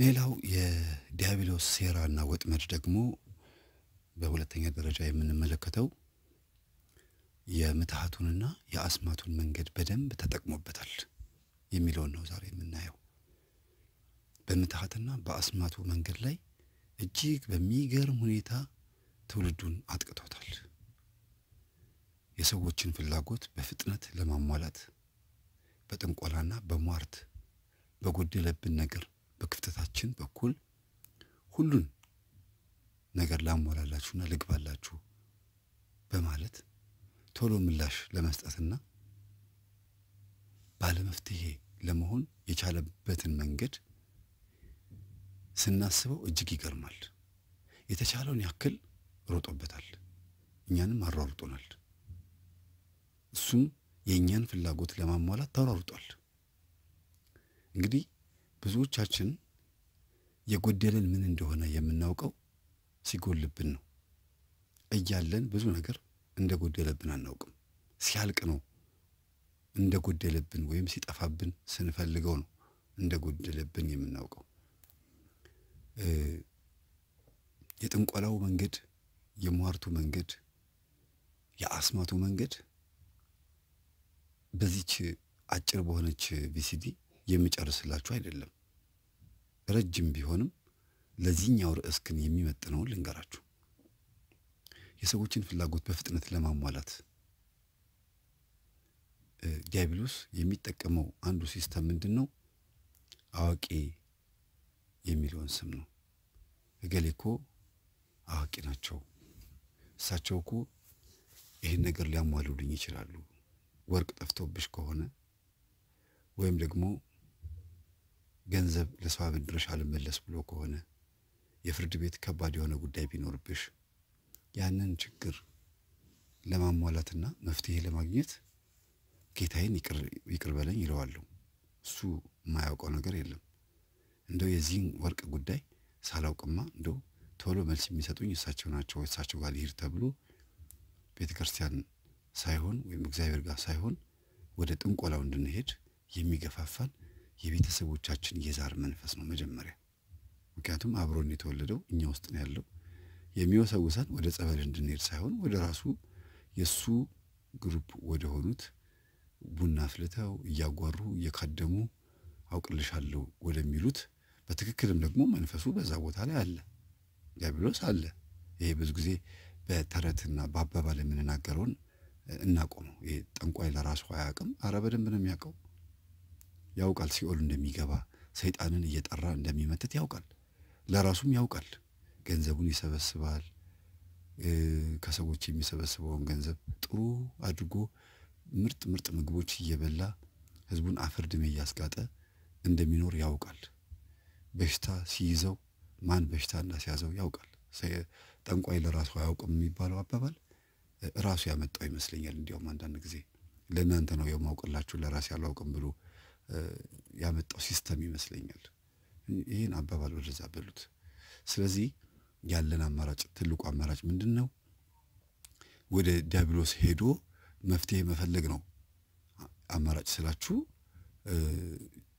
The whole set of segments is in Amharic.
ሌላው የዲያብሎስ ሴራና ወጥመድ ደግሞ በሁለተኛ ደረጃ የምንመለከተው የምትሃቱንና የአስማቱን መንገድ በደንብ ተጠቅሞበታል የሚለውን ነው ዛሬ የምናየው። በምትሃትና በአስማቱ መንገድ ላይ እጅግ በሚገርም ሁኔታ ትውልዱን አጥቅቶታል። የሰዎችን ፍላጎት በፍጥነት ለማሟላት በጥንቆላና በሟርት በጎደለብን ነገር በክፍተታችን በኩል ሁሉን ነገር ላሟላላችሁና ልግባላችሁ በማለት ቶሎ ምላሽ ለመስጠትና ባለመፍትሄ ለመሆን የቻለበትን መንገድ ስናስበው እጅግ ይገርማል። የተቻለውን ያክል ሮጦበታል፣ እኛንም አሯርጦናል። እሱም የእኛን ፍላጎት ለማሟላት ተሯርጧል። እንግዲህ ብዙዎቻችን የጎደለን ምን እንደሆነ የምናውቀው ሲጎልብን ነው። እያለን ብዙ ነገር እንደጎደለብን አናውቅም። ሲያልቅ ነው እንደጎደለብን ወይም ሲጠፋብን ስንፈልገው ነው እንደጎደለብን የምናውቀው። የጥንቆላው መንገድ፣ የሟርቱ መንገድ፣ የአስማቱ መንገድ በዚች አጭር በሆነች ቪሲዲ የሚጨርስላችሁ አይደለም። ረጅም ቢሆንም ለዚህኛው ርዕስ ግን የሚመጥነውን ልንገራችሁ። የሰዎችን ፍላጎት በፍጥነት ለማሟላት ዲያብሎስ የሚጠቀመው አንዱ ሲስተም ምንድን ነው? አዋቂ የሚለውን ስም ነው። እገሌ እኮ አዋቂ ናቸው፣ እሳቸው እኮ ይህን ነገር ሊያሟሉልኝ ይችላሉ። ወርቅ ጠፍቶብሽ ከሆነ ወይም ደግሞ ገንዘብ ለሰው አበድረሽ አልመለስ ብሎ ከሆነ የፍርድ ቤት ከባድ የሆነ ጉዳይ ቢኖርብሽ ያንን ችግር ለማሟላትና መፍትሄ ለማግኘት ጌታዬን ይቅር በለኝ ይለዋለሁ። እሱ የማያውቀው ነገር የለም። እንደው የዚህን ወርቅ ጉዳይ ሳላውቅማ እንደው ቶሎ መልስ የሚሰጡኝ እሳቸው ናቸው፣ እሳቸው ጋር ልሂድ ተብሎ ቤተ ክርስቲያን ሳይሆን ወይም እግዚአብሔር ጋር ሳይሆን ወደ ጥንቆላው እንድንሄድ የሚገፋፋን የቤተሰቦቻችን የዛር መንፈስ ነው መጀመሪያ። ምክንያቱም አብሮን የተወለደው እኛ ውስጥ ነው ያለው። የሚወሰውሳን ወደ ጸበል እንድንሄድ ሳይሆን ወደ ራሱ የእሱ ግሩፕ ወደ ሆኑት ቡና አፍልተው እያጓሩ እየካደሙ አውቅልሻለሁ ወደሚሉት በትክክልም ደግሞ መንፈሱ በዛ ቦታ ላይ አለ። ዲያብሎስ አለ። ይሄ ብዙ ጊዜ በተረትና በአባባል የምንናገረውን እናቆመው። ይሄ ጠንቋይ ለራሱ አያውቅም። አረ በደንብ ነው የሚያውቀው። ያውቃል ሲኦል እንደሚገባ ሰይጣንን እየጠራ እንደሚመትት ያውቃል። ለራሱም ያውቃል። ገንዘቡን ይሰበስባል። ከሰዎች የሚሰበስበውን ገንዘብ ጥሩ አድርጎ ምርጥ ምርጥ ምግቦች እየበላ ህዝቡን አፈርድሜ እያስጋጠ እንደሚኖር ያውቃል። በሽታ ሲይዘው ማን በሽታ እንዳስያዘው ያውቃል። ጠንቋይ ለራሱ አያውቅም የሚባለው አባባል ራሱ ያመጣው ይመስለኛል። እንዲያውም አንዳንድ ጊዜ ለእናንተ ነው የማውቅላችሁ ለራሴ አላውቅም ብሎ ያመጣው ሲስተም ይመስለኛል። ይህን አባባል ወደዛ በሉት። ስለዚህ ያለን አማራጭ ትልቁ አማራጭ ምንድን ነው? ወደ ዲያብሎስ ሄዶ መፍትሄ መፈለግ ነው። አማራጭ ስላችሁ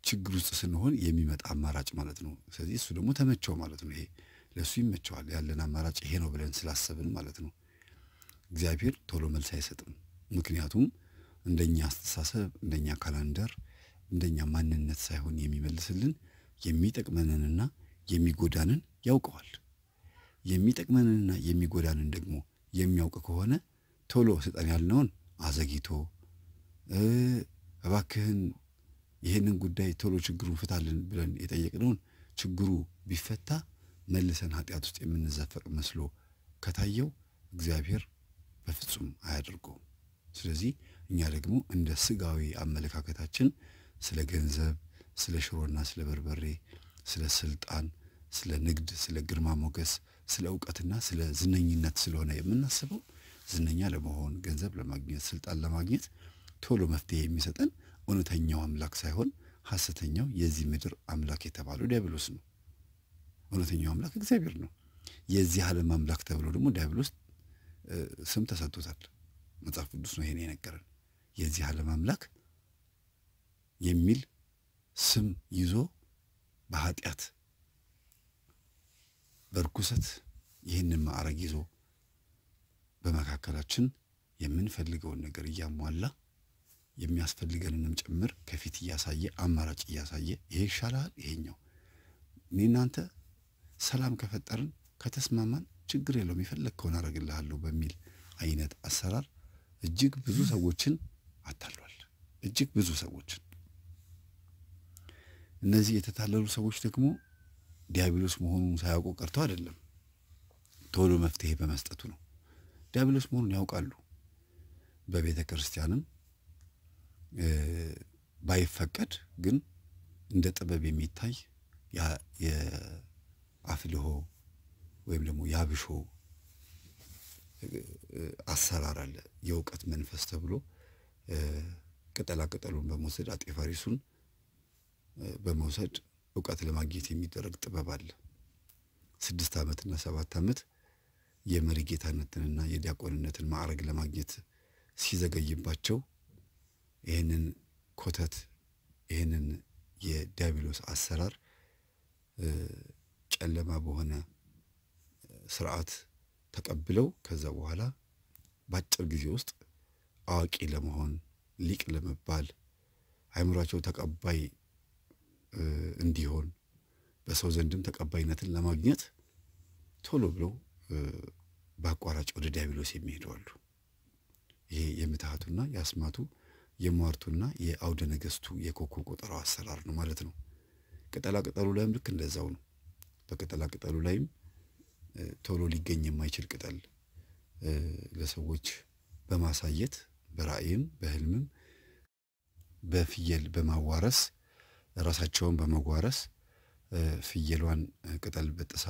ችግር ውስጥ ስንሆን የሚመጣ አማራጭ ማለት ነው። ስለዚህ እሱ ደግሞ ተመቸው ማለት ነው። ይሄ ለእሱ ይመቸዋል። ያለን አማራጭ ይሄ ነው ብለን ስላሰብን ማለት ነው። እግዚአብሔር ቶሎ መልስ አይሰጥም። ምክንያቱም እንደኛ አስተሳሰብ፣ እንደኛ ካላንደር እንደኛ ማንነት ሳይሆን የሚመልስልን የሚጠቅመንንና የሚጎዳንን ያውቀዋል። የሚጠቅመንንና የሚጎዳንን ደግሞ የሚያውቅ ከሆነ ቶሎ ስጠን ያልነውን አዘግይቶ እባክህን ይህንን ጉዳይ ቶሎ ችግሩን ፍታልን ብለን የጠየቅነውን ችግሩ ቢፈታ መልሰን ኃጢአት ውስጥ የምንዘፈቅ መስሎ ከታየው እግዚአብሔር በፍጹም አያደርገውም። ስለዚህ እኛ ደግሞ እንደ ስጋዊ አመለካከታችን ስለ ገንዘብ፣ ስለ ሽሮና ስለ በርበሬ፣ ስለ ስልጣን፣ ስለ ንግድ፣ ስለ ግርማ ሞገስ፣ ስለ እውቀትና ስለ ዝነኝነት ስለሆነ የምናስበው ዝነኛ ለመሆን ገንዘብ ለማግኘት ስልጣን ለማግኘት ቶሎ መፍትሄ የሚሰጠን እውነተኛው አምላክ ሳይሆን ሐሰተኛው የዚህ ምድር አምላክ የተባለው ዲያብሎስ ነው። እውነተኛው አምላክ እግዚአብሔር ነው። የዚህ ዓለም አምላክ ተብሎ ደግሞ ዲያብሎስ ስም ተሰጥቶታል። መጽሐፍ ቅዱስ ነው ይሄን የነገረን። የዚህ ዓለም አምላክ የሚል ስም ይዞ በኃጢአት በርኩሰት ይህንን ማዕረግ ይዞ በመካከላችን የምንፈልገውን ነገር እያሟላ የሚያስፈልገንንም ጭምር ከፊት እያሳየ አማራጭ እያሳየ ይሄ ይሻላል፣ ይሄኛው እኔ እናንተ ሰላም ከፈጠርን ከተስማማን ችግር የለውም የፈለግከውን አረግልሃለሁ በሚል አይነት አሰራር እጅግ ብዙ ሰዎችን አታሏል። እጅግ ብዙ ሰዎችን እነዚህ የተታለሉ ሰዎች ደግሞ ዲያብሎስ መሆኑን ሳያውቁ ቀርተው አይደለም፣ ቶሎ መፍትሄ በመስጠቱ ነው። ዲያብሎስ መሆኑን ያውቃሉ። በቤተ ክርስቲያንም ባይፈቀድ ግን እንደ ጥበብ የሚታይ የአፍልሆ ወይም ደግሞ የአብሾ አሰራር አለ። የእውቀት መንፈስ ተብሎ ቅጠላ ቅጠሉን በመውሰድ አጤ ፋሪሱን በመውሰድ እውቀት ለማግኘት የሚደረግ ጥበብ አለ። ስድስት ዓመትና ሰባት ዓመት የመሪ ጌታነትንና የዲያቆንነትን ማዕረግ ለማግኘት ሲዘገይባቸው ይህንን ኮተት ይህንን የዲያብሎስ አሰራር ጨለማ በሆነ ስርዓት ተቀብለው ከዛ በኋላ በአጭር ጊዜ ውስጥ አዋቂ ለመሆን ሊቅ ለመባል አይምሯቸው ተቀባይ እንዲሆን በሰው ዘንድም ተቀባይነትን ለማግኘት ቶሎ ብለው በአቋራጭ ወደ ዲያብሎስ የሚሄዱ አሉ። ይሄ የምትሃቱና የአስማቱ የሟርቱና የአውደ ነገስቱ የኮከብ ቆጠራው አሰራር ነው ማለት ነው። ቅጠላ ቅጠሉ ላይም ልክ እንደዛው ነው። በቅጠላ ቅጠሉ ላይም ቶሎ ሊገኝ የማይችል ቅጠል ለሰዎች በማሳየት በራእይም በህልምም በፍየል በማዋረስ ራሳቸውን በመጓረስ ፍየሏን ቅጠል በጥሳ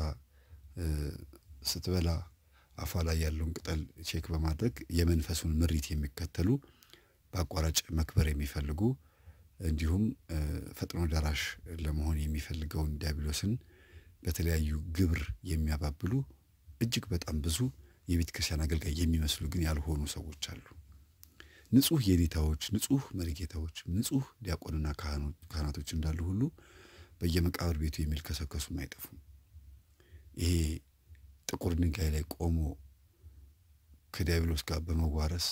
ስትበላ አፏ ላይ ያለውን ቅጠል ቼክ በማድረግ የመንፈሱን ምሪት የሚከተሉ በአቋራጭ መክበር የሚፈልጉ እንዲሁም ፈጥኖ ደራሽ ለመሆን የሚፈልገውን ዲያብሎስን በተለያዩ ግብር የሚያባብሉ እጅግ በጣም ብዙ የቤተክርስቲያን አገልጋይ የሚመስሉ ግን ያልሆኑ ሰዎች አሉ። ንጹህ የኔታዎች፣ ንጹህ መሪጌታዎች፣ ንጹህ ዲያቆንና ካህናቶች እንዳሉ ሁሉ በየመቃብር ቤቱ የሚልከሰከሱም አይጠፉም። ይሄ ጥቁር ድንጋይ ላይ ቆሞ ከዲያብሎስ ጋር በመዋረስ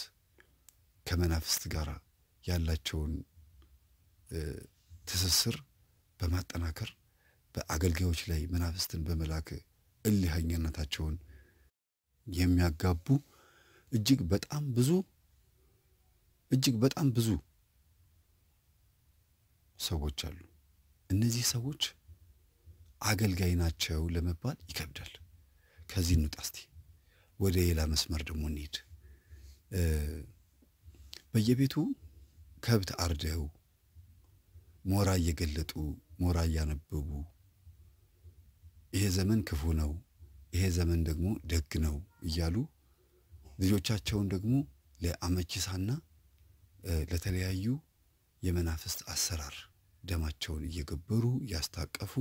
ከመናፍስት ጋር ያላቸውን ትስስር በማጠናከር በአገልጋዮች ላይ መናፍስትን በመላክ እልህኛነታቸውን የሚያጋቡ እጅግ በጣም ብዙ እጅግ በጣም ብዙ ሰዎች አሉ። እነዚህ ሰዎች አገልጋይ ናቸው ለመባል ይከብዳል። ከዚህ እንውጣ እስቲ፣ ወደ ሌላ መስመር ደግሞ እንሄድ። በየቤቱ ከብት አርደው ሞራ እየገለጡ ሞራ እያነበቡ ይሄ ዘመን ክፉ ነው፣ ይሄ ዘመን ደግሞ ደግ ነው እያሉ ልጆቻቸውን ደግሞ ለአመቺሳና ለተለያዩ የመናፍስት አሰራር ደማቸውን እየገበሩ እያስታቀፉ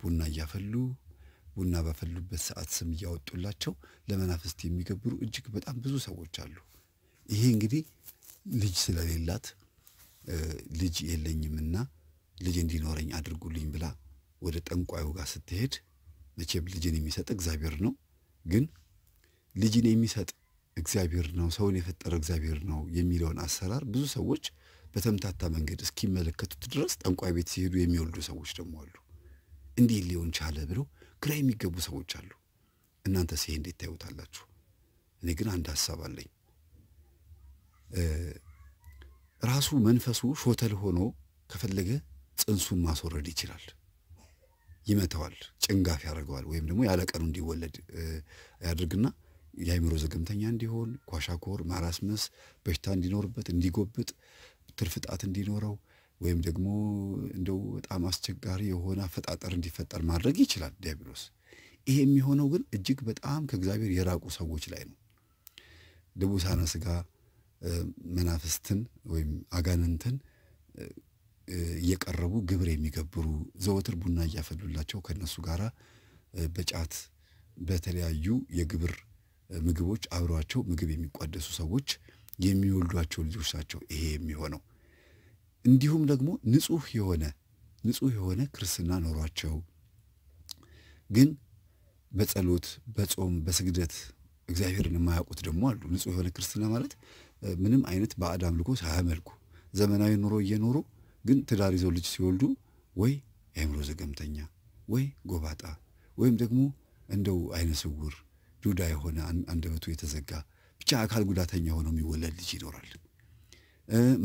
ቡና እያፈሉ ቡና በፈሉበት ሰዓት ስም እያወጡላቸው ለመናፍስት የሚገብሩ እጅግ በጣም ብዙ ሰዎች አሉ። ይሄ እንግዲህ ልጅ ስለሌላት ልጅ የለኝምና ልጅ እንዲኖረኝ አድርጉልኝ ብላ ወደ ጠንቋዩ ጋር ስትሄድ መቼም ልጅን የሚሰጥ እግዚአብሔር ነው። ግን ልጅን የሚሰጥ እግዚአብሔር ነው፣ ሰውን የፈጠረ እግዚአብሔር ነው የሚለውን አሰራር ብዙ ሰዎች በተምታታ መንገድ እስኪመለከቱት ድረስ ጠንቋይ ቤት ሲሄዱ የሚወልዱ ሰዎች ደግሞ አሉ። እንዲህ ሊሆን ቻለ ብለው ግራ የሚገቡ ሰዎች አሉ። እናንተ ሲሄ እንዴት ታዩታላችሁ? እኔ ግን አንድ ሀሳብ አለኝ። ራሱ መንፈሱ ሾተል ሆኖ ከፈለገ ጽንሱን ማስወረድ ይችላል። ይመተዋል፣ ጭንጋፍ ያደርገዋል፣ ወይም ደግሞ ያለቀኑ እንዲወለድ ያድርግና የአይምሮ ዘገምተኛ እንዲሆን፣ ኳሻኮር፣ ማራስመስ፣ በሽታ እንዲኖርበት፣ እንዲጎብጥ፣ ትርፍጣት እንዲኖረው ወይም ደግሞ እንደው በጣም አስቸጋሪ የሆነ አፈጣጠር እንዲፈጠር ማድረግ ይችላል ዲያብሎስ። ይሄ የሚሆነው ግን እጅግ በጣም ከእግዚአብሔር የራቁ ሰዎች ላይ ነው። ድቡሳነ ስጋ መናፍስትን ወይም አጋንንትን እየቀረቡ ግብር የሚገብሩ ዘወትር ቡና እያፈሉላቸው ከነሱ ጋር በጫት በተለያዩ የግብር ምግቦች አብረቸው ምግብ የሚቋደሱ ሰዎች የሚወልዷቸው ልጆች ናቸው ይሄ የሚሆነው። እንዲሁም ደግሞ ንጹህ የሆነ ንጹህ የሆነ ክርስትና ኖሯቸው ግን በጸሎት በጾም በስግደት እግዚአብሔርን የማያውቁት ደግሞ አሉ። ንጹህ የሆነ ክርስትና ማለት ምንም አይነት ባዕድ አምልኮ ሳያመልኩ ዘመናዊ ኑሮ እየኖሩ ግን ትዳር ይዘው ልጅ ሲወልዱ ወይ አይምሮ ዘገምተኛ ወይ ጎባጣ ወይም ደግሞ እንደው አይነ ስውር ዱዳ የሆነ አንደበቱ የተዘጋ ብቻ አካል ጉዳተኛ ሆኖ የሚወለድ ልጅ ይኖራል።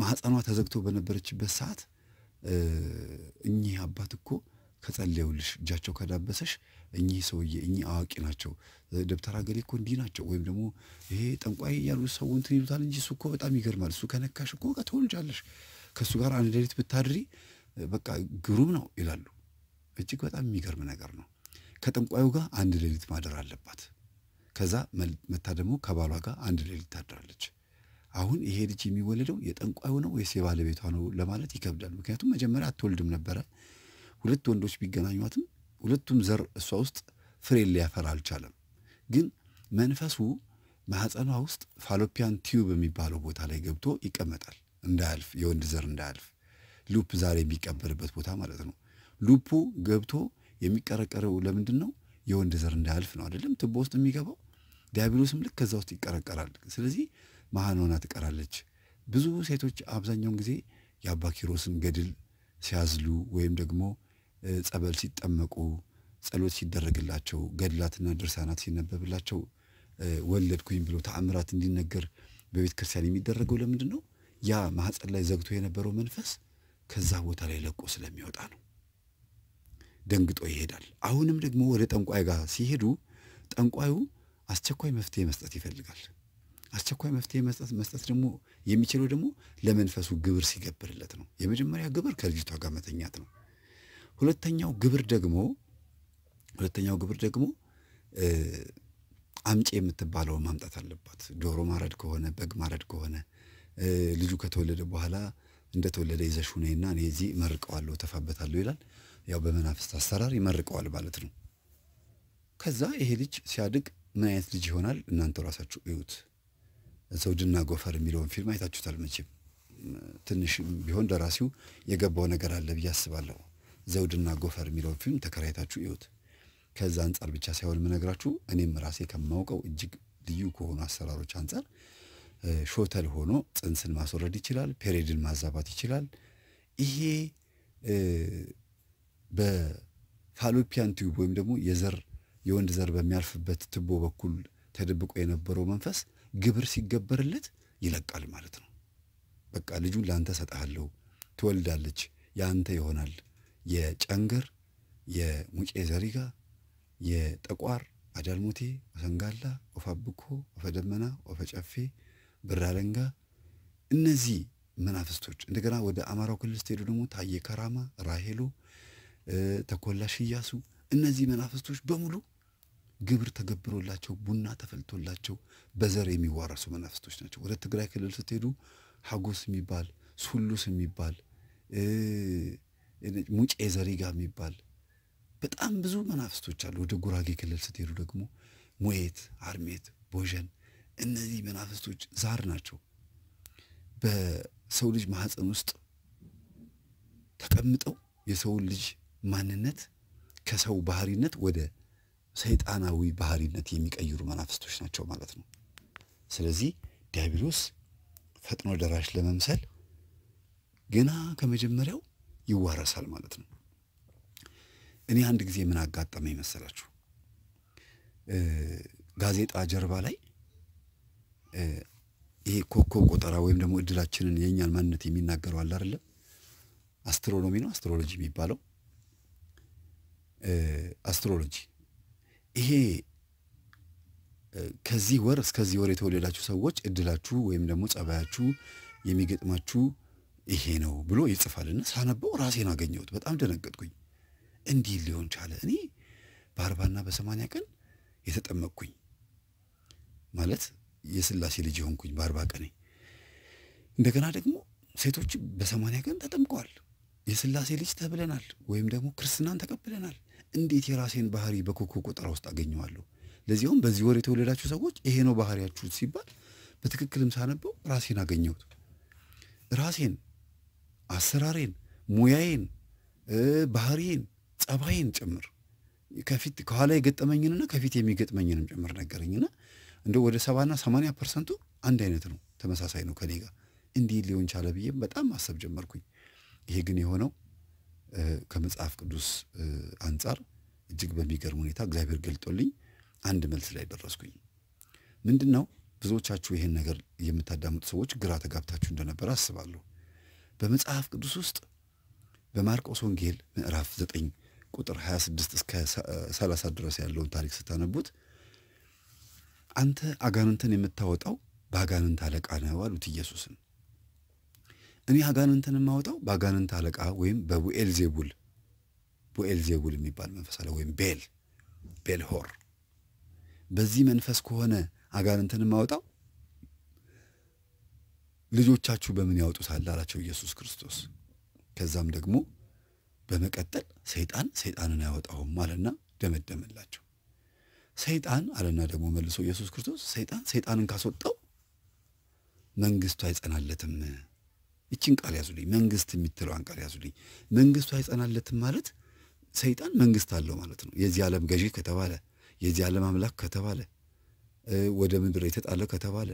ማህፀኗ ተዘግቶ በነበረችበት ሰዓት እኚህ አባት እኮ ከጸለዩልሽ እጃቸው ከዳበሰሽ እኚህ ሰውዬ እኚህ አዋቂ ናቸው፣ ደብተር ገሌ እኮ እንዲህ ናቸው፣ ወይም ደግሞ ይሄ ጠንቋይ ያሉ ሰው እንትን ይሉታል እንጂ እሱ እኮ በጣም ይገርማል። እሱ ከነካሽ እኮ ትወልጃለሽ፣ ከእሱ ጋር አንድ ሌሊት ብታድሪ በቃ ግሩም ነው ይላሉ። እጅግ በጣም የሚገርም ነገር ነው። ከጠንቋዩ ጋር አንድ ሌሊት ማደር አለባት። ከዛ መታ ደግሞ ከባሏ ጋር አንድ ሌሊት ታድራለች። አሁን ይሄ ልጅ የሚወለደው የጠንቋዩ ነው ወይስ የባለቤቷ ነው ለማለት ይከብዳል። ምክንያቱም መጀመሪያ አትወልድም ነበረ። ሁለት ወንዶች ቢገናኟትም ሁለቱም ዘር እሷ ውስጥ ፍሬ ሊያፈራ አልቻለም። ግን መንፈሱ ማህፀኗ ውስጥ ፋሎፒያን ቲዩብ የሚባለው ቦታ ላይ ገብቶ ይቀመጣል፣ እንዳያልፍ የወንድ ዘር እንዳያልፍ ሉፕ ዛሬ የሚቀበርበት ቦታ ማለት ነው። ሉፑ ገብቶ የሚቀረቀረው ለምንድን ነው? የወንድ ዘር እንዳያልፍ ነው አይደለም? ትቦ ውስጥ የሚገባው ዲያብሎስም ልክ ከዛ ውስጥ ይቀረቀራል። ስለዚህ መሀን ሆና ትቀራለች። ብዙ ሴቶች አብዛኛውን ጊዜ የአባ ኪሮስን ገድል ሲያዝሉ ወይም ደግሞ ጸበል ሲጠመቁ ጸሎት ሲደረግላቸው ገድላትና ድርሳናት ሲነበብላቸው ወለድኩኝ ብሎ ተአምራት እንዲነገር በቤተ ክርስቲያን የሚደረገው ለምንድን ነው? ያ ማህፀን ላይ ዘግቶ የነበረው መንፈስ ከዛ ቦታ ላይ ለቆ ስለሚወጣ ነው። ደንግጦ ይሄዳል። አሁንም ደግሞ ወደ ጠንቋይ ጋር ሲሄዱ ጠንቋዩ አስቸኳይ መፍትሄ መስጠት ይፈልጋል። አስቸኳይ መፍትሄ መስጠት መስጠት ደግሞ የሚችለው ደግሞ ለመንፈሱ ግብር ሲገብርለት ነው። የመጀመሪያ ግብር ከልጅቷ ጋር መተኛት ነው። ሁለተኛው ግብር ደግሞ ሁለተኛው ግብር ደግሞ አምጪ የምትባለው ማምጣት አለባት። ዶሮ ማረድ ከሆነ በግ ማረድ ከሆነ ልጁ ከተወለደ በኋላ እንደተወለደ ይዘሽ ሁኔና እኔ እዚህ እመርቀዋለሁ፣ ተፋበታለሁ ይላል። ያው በመናፍስት አሰራር ይመርቀዋል ማለት ነው። ከዛ ይሄ ልጅ ሲያድግ ምን አይነት ልጅ ይሆናል እናንተ ራሳችሁ እዩት። ዘውድና ጎፈር የሚለውን ፊልም አይታችሁታል መቼም። ትንሽ ቢሆን ደራሲው የገባው ነገር አለ ብዬ አስባለሁ። ዘውድና ጎፈር የሚለውን ፊልም ተከራይታችሁ እዩት። ከዛ አንጻር ብቻ ሳይሆን የምነግራችሁ እኔም ራሴ ከማውቀው እጅግ ልዩ ከሆኑ አሰራሮች አንጻር ሾተል ሆኖ ጽንስን ማስወረድ ይችላል፣ ፔሬድን ማዛባት ይችላል። ይሄ በፋሎፒያን ቲዩብ ወይም ደግሞ የዘር የወንድ ዘር በሚያልፍበት ትቦ በኩል ተደብቆ የነበረው መንፈስ ግብር ሲገበርለት ይለቃል ማለት ነው። በቃ ልጁን ለአንተ ሰጠሃለሁ፣ ትወልዳለች፣ የአንተ ይሆናል። የጨንገር፣ የሙጬ ዘሪጋ፣ የጠቋር፣ አዳልሙቴ፣ ወሰንጋላ፣ ወፋብኮ፣ ወፈደመና፣ ወፈጨፌ፣ ብራለንጋ እነዚህ መናፍስቶች እንደገና ወደ አማራው ክልል ስትሄዱ ደግሞ ታየ ከራማ፣ ራሄሎ፣ ተኮላሽ እያሱ እነዚህ መናፍስቶች በሙሉ ግብር ተገብሮላቸው ቡና ተፈልቶላቸው በዘር የሚዋረሱ መናፍስቶች ናቸው። ወደ ትግራይ ክልል ስትሄዱ ሀጎስ የሚባል ሱሉስ የሚባል ሙጬ ዘሪጋ የሚባል በጣም ብዙ መናፍስቶች አሉ። ወደ ጉራጌ ክልል ስትሄዱ ደግሞ ሙየት፣ አርሜት፣ ቦዠን እነዚህ መናፍስቶች ዛር ናቸው። በሰው ልጅ ማህፀን ውስጥ ተቀምጠው የሰውን ልጅ ማንነት ከሰው ባህሪነት ወደ ሰይጣናዊ ባህሪነት የሚቀይሩ መናፍስቶች ናቸው ማለት ነው። ስለዚህ ዲያብሎስ ፈጥኖ ደራሽ ለመምሰል ገና ከመጀመሪያው ይዋረሳል ማለት ነው። እኔ አንድ ጊዜ ምን አጋጠመ ይመሰላችሁ? ጋዜጣ ጀርባ ላይ ይሄ ኮከብ ቆጠራ ወይም ደግሞ እድላችንን የእኛን ማንነት የሚናገረው አለ አይደለም? አስትሮኖሚ ነው አስትሮሎጂ የሚባለው አስትሮሎጂ ይሄ ከዚህ ወር እስከዚህ ወር የተወለዳችሁ ሰዎች እድላችሁ ወይም ደግሞ ጸባያችሁ የሚገጥማችሁ ይሄ ነው ብሎ ይጽፋልና ሳነበው ራሴን አገኘሁት። በጣም ደነገጥኩኝ። እንዲህ ሊሆን ቻለ። እኔ በአርባና በሰማንያ ቀን የተጠመቅኩኝ ማለት የስላሴ ልጅ የሆንኩኝ በአርባ ቀኔ። እንደገና ደግሞ ሴቶች በሰማንያ ቀን ተጠምቀዋል። የስላሴ ልጅ ተብለናል፣ ወይም ደግሞ ክርስትናን ተቀብለናል። እንዴት የራሴን ባህሪ በኮኮ ቆጠራ ውስጥ አገኘዋለሁ? ለዚያውም በዚህ ወር የተወለዳችሁ ሰዎች ይሄ ነው ባህሪያችሁ ሲባል በትክክልም ሳነበው ራሴን አገኘሁት። ራሴን፣ አሰራሬን፣ ሙያዬን፣ ባህሪዬን፣ ጸባዬን ጭምር ከፊት ከኋላ የገጠመኝንና ከፊት የሚገጥመኝንም ጭምር ነገረኝና እንደ ወደ ሰባና ሰማንያ ፐርሰንቱ አንድ አይነት ነው፣ ተመሳሳይ ነው ከኔ ጋር እንዲህ ሊሆን ቻለ ብዬም በጣም ማሰብ ጀመርኩኝ። ይሄ ግን የሆነው ከመጽሐፍ ቅዱስ አንጻር እጅግ በሚገርም ሁኔታ እግዚአብሔር ገልጦልኝ አንድ መልስ ላይ ደረስኩኝ። ምንድን ነው ብዙዎቻችሁ ይህን ነገር የምታዳምጡ ሰዎች ግራ ተጋብታችሁ እንደነበረ አስባለሁ። በመጽሐፍ ቅዱስ ውስጥ በማርቆስ ወንጌል ምዕራፍ 9 ቁጥር 26 እስከ 30 ድረስ ያለውን ታሪክ ስታነቡት አንተ አጋንንትን የምታወጣው በአጋንንት አለቃ ነው አሉት ኢየሱስን። እኔ አጋንንትን የማወጣው በአጋንንት አለቃ ወይም ቡኤል ዜቡል የሚባል መንፈስ አለ ወይም ቤል ቤልሆር በዚህ መንፈስ ከሆነ አጋንንትን የማወጣው ልጆቻችሁ በምን ያወጡታል አላቸው ኢየሱስ ክርስቶስ። ከዛም ደግሞ በመቀጠል ሰይጣን ሰይጣንን አያወጣውም አለና ደመደመላቸው። ሰይጣን አለና ደግሞ መልሶ ኢየሱስ ክርስቶስ ሰይጣን ሰይጣንን ካስወጣው መንግስቱ አይጸናለትም ይችን ቃል ያዙልኝ፣ መንግስት የሚትለዋን ቃል ያዙልኝ። መንግስቱ አይጸናለትም ማለት ሰይጣን መንግስት አለው ማለት ነው። የዚህ ዓለም ገዢ ከተባለ፣ የዚህ ዓለም አምላክ ከተባለ፣ ወደ ምድር የተጣለ ከተባለ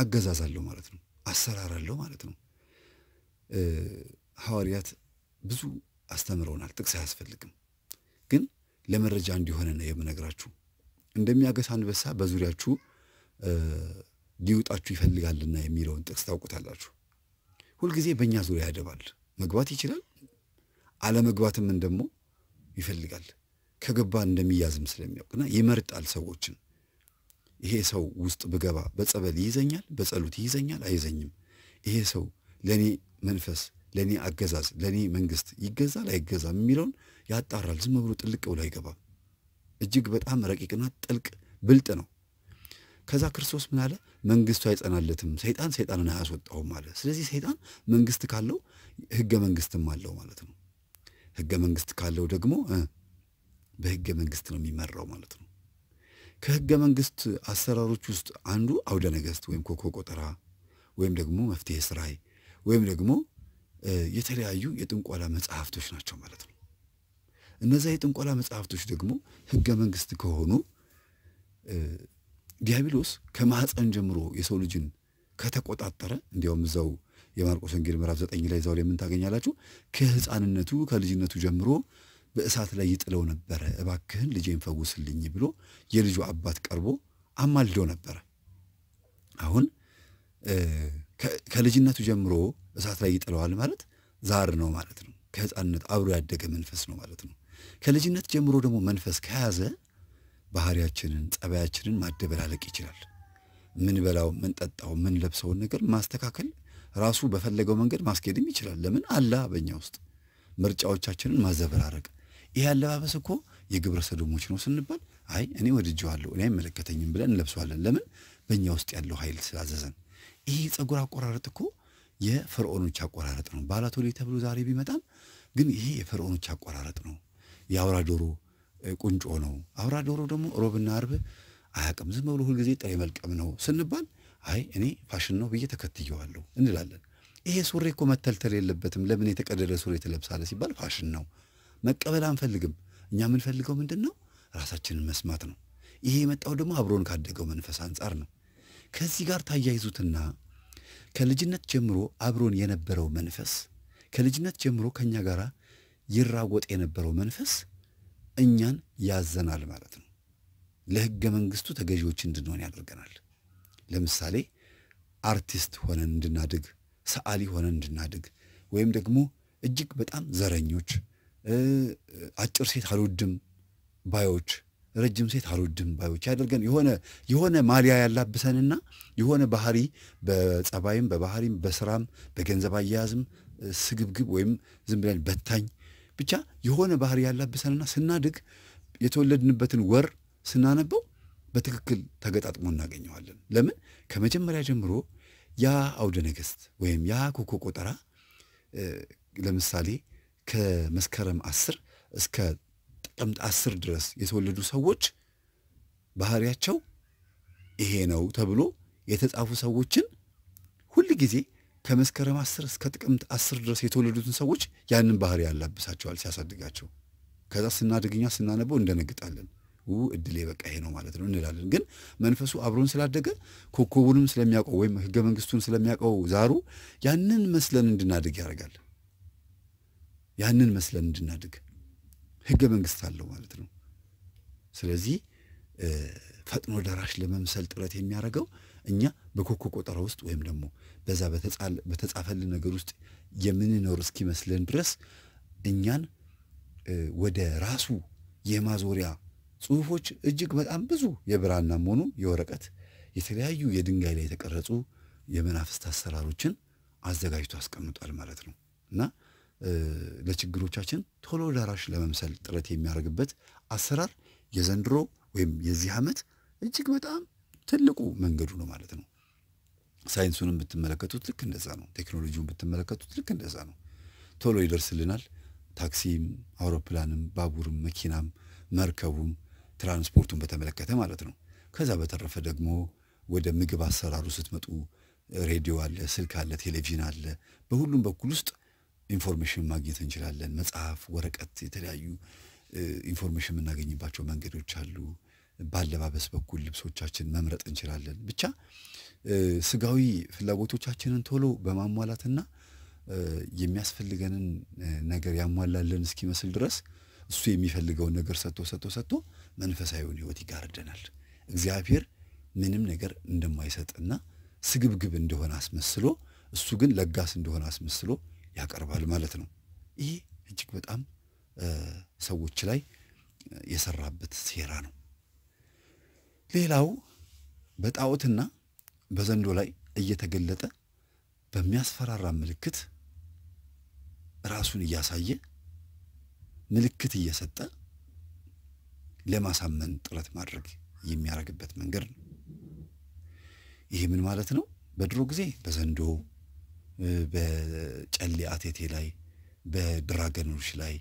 አገዛዝ አለው ማለት ነው። አሰራር አለው ማለት ነው። ሐዋርያት ብዙ አስተምረውናል። ጥቅስ አያስፈልግም። ግን ለመረጃ እንዲሆነ ነው የምነግራችሁ። እንደሚያገሳ አንበሳ በዙሪያችሁ ሊውጣችሁ ይፈልጋልና የሚለውን ጥቅስ ታውቁታላችሁ። ሁልጊዜ በእኛ ዙሪያ ያደባል። መግባት ይችላል፣ አለመግባትም ደግሞ ይፈልጋል። ከገባ እንደሚያዝም ስለሚያውቅና ይመርጣል ሰዎችን። ይሄ ሰው ውስጥ ብገባ በጸበል ይይዘኛል፣ በጸሎት ይይዘኛል፣ አይዘኝም። ይሄ ሰው ለእኔ መንፈስ፣ ለእኔ አገዛዝ፣ ለእኔ መንግስት ይገዛል፣ አይገዛም የሚለውን ያጣራል። ዝም ብሎ ጥልቅ ብሎ አይገባም። እጅግ በጣም ረቂቅና ጥልቅ ብልጥ ነው። ከዛ ክርስቶስ ምን አለ? መንግስቱ አይጸናለትም፣ ሰይጣን ሰይጣንን አያስወጣውም አለ። ስለዚህ ሰይጣን መንግስት ካለው ህገ መንግስትም አለው ማለት ነው። ህገ መንግስት ካለው ደግሞ በህገ መንግስት ነው የሚመራው ማለት ነው። ከህገ መንግስት አሰራሮች ውስጥ አንዱ አውደ ነገስት ወይም ኮከብ ቆጠራ ወይም ደግሞ መፍትሄ ስራይ ወይም ደግሞ የተለያዩ የጥንቆላ መጽሐፍቶች ናቸው ማለት ነው። እነዛ የጥንቆላ መጽሐፍቶች ደግሞ ህገ መንግስት ከሆኑ ዲያብሎስ ከማህፀን ጀምሮ የሰው ልጅን ከተቆጣጠረ እንዲያውም እዛው የማርቆስ ወንጌል ምዕራፍ ዘጠኝ ላይ እዛው ላይ ምን ታገኛላችሁ? ከህፃንነቱ ከልጅነቱ ጀምሮ በእሳት ላይ ይጥለው ነበረ። እባክህን ልጄን ፈውስልኝ ብሎ የልጁ አባት ቀርቦ አማልዶ ነበረ። አሁን ከልጅነቱ ጀምሮ እሳት ላይ ይጥለዋል ማለት ዛር ነው ማለት ነው። ከህፃንነት አብሮ ያደገ መንፈስ ነው ማለት ነው። ከልጅነት ጀምሮ ደግሞ መንፈስ ከያዘ ባህሪያችንን፣ ጸባያችንን ማደበላለቅ ይችላል። ምን በላው፣ ምን ጠጣው፣ ምን ለብሰውን ነገር ማስተካከል ራሱ በፈለገው መንገድ ማስኬድም ይችላል። ለምን አላ በእኛ ውስጥ ምርጫዎቻችንን ማዘበራረቅ ይህ አለባበስ እኮ የግብረ ሰዶሞች ነው ስንባል አይ እኔ ወድጀዋለሁ እኔ አይመለከተኝም ብለን እንለብሰዋለን። ለምን በእኛ ውስጥ ያለው ኃይል ስላዘዘን። ይሄ ጸጉር አቆራረጥ እኮ የፈርዖኖች አቆራረጥ ነው። ባላቶሌ ተብሎ ዛሬ ቢመጣም ግን ይሄ የፈርዖኖች አቆራረጥ ነው። የአውራ ዶሮ ቁንጮ ነው። አውራ ዶሮ ደግሞ ሮብና አርብ አያቅም። ዝም ብሎ ሁልጊዜ ጥሬ መልቀም ነው ስንባል አይ እኔ ፋሽን ነው ብዬ ተከትየዋለሁ እንላለን። ይሄ ሱሪ እኮ መተልተል የለበትም፣ ለምን የተቀደደ ሱሪ ትለብሳለ ሲባል ፋሽን ነው። መቀበል አንፈልግም። እኛ የምንፈልገው ምንድን ነው? ራሳችንን መስማት ነው። ይሄ የመጣው ደግሞ አብሮን ካደገው መንፈስ አንጻር ነው። ከዚህ ጋር ታያይዙትና ከልጅነት ጀምሮ አብሮን የነበረው መንፈስ ከልጅነት ጀምሮ ከኛ ጋር ይራወጥ የነበረው መንፈስ እኛን ያዘናል ማለት ነው። ለህገ መንግስቱ ተገዢዎች እንድንሆን ያደርገናል። ለምሳሌ አርቲስት ሆነን እንድናድግ፣ ሰዓሊ ሆነን እንድናድግ ወይም ደግሞ እጅግ በጣም ዘረኞች፣ አጭር ሴት አልወድም ባዮች፣ ረጅም ሴት አልወድም ባዮች ያደርገን የሆነ የሆነ ማሊያ ያላብሰንና የሆነ ባህሪ በጸባይም፣ በባህሪም፣ በስራም፣ በገንዘብ አያያዝም ስግብግብ ወይም ዝም ብለን በታኝ ብቻ የሆነ ባህሪ ያላብሰንና ስናድግ የተወለድንበትን ወር ስናነበው በትክክል ተገጣጥሞ እናገኘዋለን። ለምን ከመጀመሪያ ጀምሮ ያ አውደ ነገስት ወይም ያ ኮኮ ቆጠራ ለምሳሌ ከመስከረም አስር እስከ ጥቅምት አስር ድረስ የተወለዱ ሰዎች ባህሪያቸው ይሄ ነው ተብሎ የተጻፉ ሰዎችን ሁል ጊዜ ከመስከረም አስር እስከ ጥቅምት አስር ድረስ የተወለዱትን ሰዎች ያንን ባህሪ ያላብሳቸዋል ሲያሳድጋቸው። ከዛ ስናድግኛ ስናነበው እንደነግጣለን። ው እድሌ በቃ ይሄ ነው ማለት ነው እንላለን። ግን መንፈሱ አብሮን ስላደገ ኮከቡንም ስለሚያውቀው ወይም ህገ መንግስቱን ስለሚያውቀው ዛሩ ያንን መስለን እንድናድግ ያደርጋል። ያንን መስለን እንድናድግ ህገ መንግስት አለው ማለት ነው። ስለዚህ ፈጥኖ ደራሽ ለመምሰል ጥረት የሚያደርገው እኛ በኮኮ ቆጠራ ውስጥ ወይም ደግሞ በዛ በተጻፈልን ነገር ውስጥ የምንኖር እስኪመስለን ድረስ እኛን ወደ ራሱ የማዞሪያ ጽሁፎች እጅግ በጣም ብዙ የብራና መሆኑ የወረቀት የተለያዩ የድንጋይ ላይ የተቀረጹ የመናፍስት አሰራሮችን አዘጋጅቶ አስቀምጧል ማለት ነው እና ለችግሮቻችን ቶሎ ደራሽ ለመምሰል ጥረት የሚያደርግበት አሰራር የዘንድሮ ወይም የዚህ ዓመት እጅግ በጣም ትልቁ መንገዱ ነው ማለት ነው። ሳይንሱንም ብትመለከቱት ልክ እንደዛ ነው። ቴክኖሎጂውን ብትመለከቱት ልክ እንደዛ ነው። ቶሎ ይደርስልናል። ታክሲም፣ አውሮፕላንም፣ ባቡርም፣ መኪናም፣ መርከቡም ትራንስፖርቱን በተመለከተ ማለት ነው። ከዛ በተረፈ ደግሞ ወደ ምግብ አሰራሩ ስትመጡ ሬዲዮ አለ፣ ስልክ አለ፣ ቴሌቪዥን አለ። በሁሉም በኩል ውስጥ ኢንፎርሜሽን ማግኘት እንችላለን። መጽሐፍ፣ ወረቀት፣ የተለያዩ ኢንፎርሜሽን የምናገኝባቸው መንገዶች አሉ። ባለባበስ በኩል ልብሶቻችን መምረጥ እንችላለን። ብቻ ስጋዊ ፍላጎቶቻችንን ቶሎ በማሟላትና የሚያስፈልገንን ነገር ያሟላልን እስኪመስል ድረስ እሱ የሚፈልገውን ነገር ሰጥቶ ሰጥቶ ሰጥቶ መንፈሳዊውን ህይወት ይጋርደናል። እግዚአብሔር ምንም ነገር እንደማይሰጥና ስግብግብ እንደሆነ አስመስሎ እሱ ግን ለጋስ እንደሆነ አስመስሎ ያቀርባል ማለት ነው። ይህ እጅግ በጣም ሰዎች ላይ የሰራበት ሴራ ነው። ሌላው በጣዖትና በዘንዶ ላይ እየተገለጠ በሚያስፈራራ ምልክት ራሱን እያሳየ ምልክት እየሰጠ ለማሳመን ጥረት ማድረግ የሚያደርግበት መንገድ ነው። ይሄ ምን ማለት ነው? በድሮ ጊዜ በዘንዶ በጨሌ አቴቴ ላይ በድራገኖች ላይ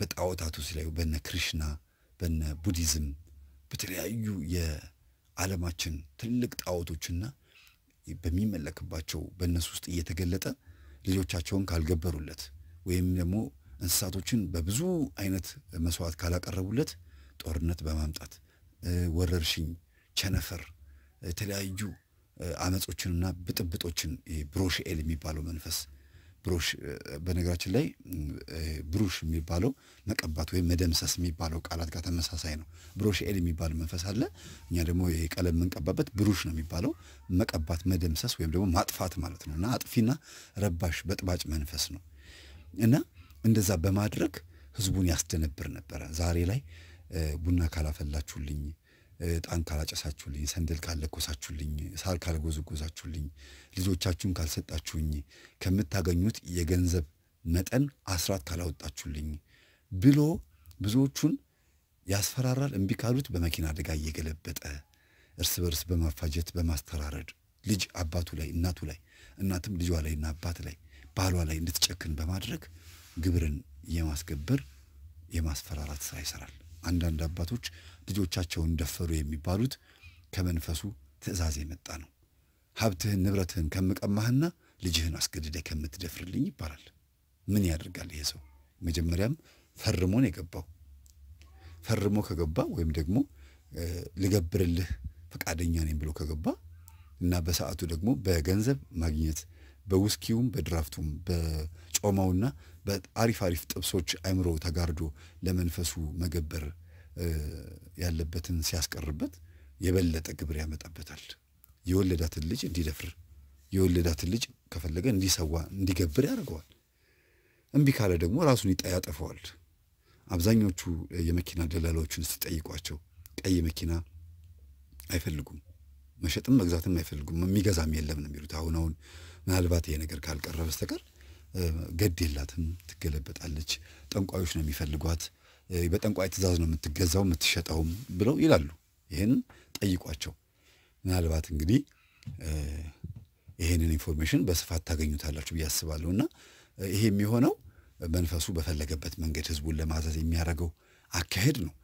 በጣዖታቶች ላይ በነ ክሪሽና በነ ቡዲዝም በተለያዩ የዓለማችን ትልቅ ጣዖቶችና በሚመለክባቸው በእነሱ ውስጥ እየተገለጠ ልጆቻቸውን ካልገበሩለት ወይም ደግሞ እንስሳቶችን በብዙ አይነት መስዋዕት ካላቀረቡለት ጦርነት በማምጣት ወረርሽኝ፣ ቸነፈር፣ የተለያዩ አመጾችንና ብጥብጦችን ብሮሽኤል የሚባለው መንፈስ ብሩሽ በነገራችን ላይ ብሩሽ የሚባለው መቀባት ወይም መደምሰስ የሚባለው ቃላት ጋር ተመሳሳይ ነው። ብሩሽ ኤል የሚባል መንፈስ አለ። እኛ ደግሞ ይሄ ቀለም የምንቀባበት ብሩሽ ነው የሚባለው። መቀባት፣ መደምሰስ ወይም ደግሞ ማጥፋት ማለት ነው እና አጥፊና ረባሽ በጥባጭ መንፈስ ነው እና እንደዛ በማድረግ ህዝቡን ያስደነብር ነበረ። ዛሬ ላይ ቡና ካላፈላችሁልኝ ዕጣን ካላጨሳችሁልኝ፣ ሰንደል ካልለኮሳችሁልኝ፣ ሳር ካልጎዘጎዛችሁልኝ፣ ልጆቻችሁን ካልሰጣችሁኝ፣ ከምታገኙት የገንዘብ መጠን አስራት ካላወጣችሁልኝ ብሎ ብዙዎቹን ያስፈራራል። እምቢ ካሉት በመኪና አደጋ እየገለበጠ እርስ በርስ በማፋጀት በማስተራረድ ልጅ አባቱ ላይ እናቱ ላይ እናትም ልጇ ላይ እና አባት ላይ ባሏ ላይ እንድትጨክን በማድረግ ግብርን የማስገበር የማስፈራራት ስራ ይሰራል። አንዳንድ አባቶች ልጆቻቸውን ደፈሩ የሚባሉት ከመንፈሱ ትእዛዝ የመጣ ነው። ሀብትህን ንብረትህን ከምቀማህና ልጅህን አስገድደህ ከምትደፍርልኝ ይባላል። ምን ያደርጋል ይሄ ሰው? መጀመሪያም ፈርሞን የገባው ፈርሞ ከገባ ወይም ደግሞ ልገብርልህ ፈቃደኛ ነኝ ብሎ ከገባ እና በሰዓቱ ደግሞ በገንዘብ ማግኘት በውስኪውም በድራፍቱም በጮማውና በአሪፍ አሪፍ ጥብሶች አይምሮ ተጋርዶ ለመንፈሱ መገበር ያለበትን ሲያስቀርበት የበለጠ ግብር ያመጣበታል። የወለዳትን ልጅ እንዲደፍር የወለዳትን ልጅ ከፈለገ እንዲሰዋ እንዲገብር ያደርገዋል። እምቢ ካለ ደግሞ ራሱን ያጠፈዋል። አብዛኞቹ የመኪና ደላላዎችን ስትጠይቋቸው ቀይ መኪና አይፈልጉም፣ መሸጥም መግዛትም አይፈልጉም፣ የሚገዛም የለም ነው የሚሉት። አሁን አሁን ምናልባት ይሄ ነገር ካልቀረ በስተቀር ገድ የላትም፣ ትገለበጣለች፣ ጠንቋዮች ነው የሚፈልጓት፣ በጠንቋይ ትእዛዝ ነው የምትገዛው የምትሸጠውም ብለው ይላሉ። ይህን ጠይቋቸው። ምናልባት እንግዲህ ይህንን ኢንፎርሜሽን በስፋት ታገኙታላችሁ ብዬ አስባለሁ። እና ይሄ የሚሆነው መንፈሱ በፈለገበት መንገድ ህዝቡን ለማዘዝ የሚያደርገው አካሄድ ነው።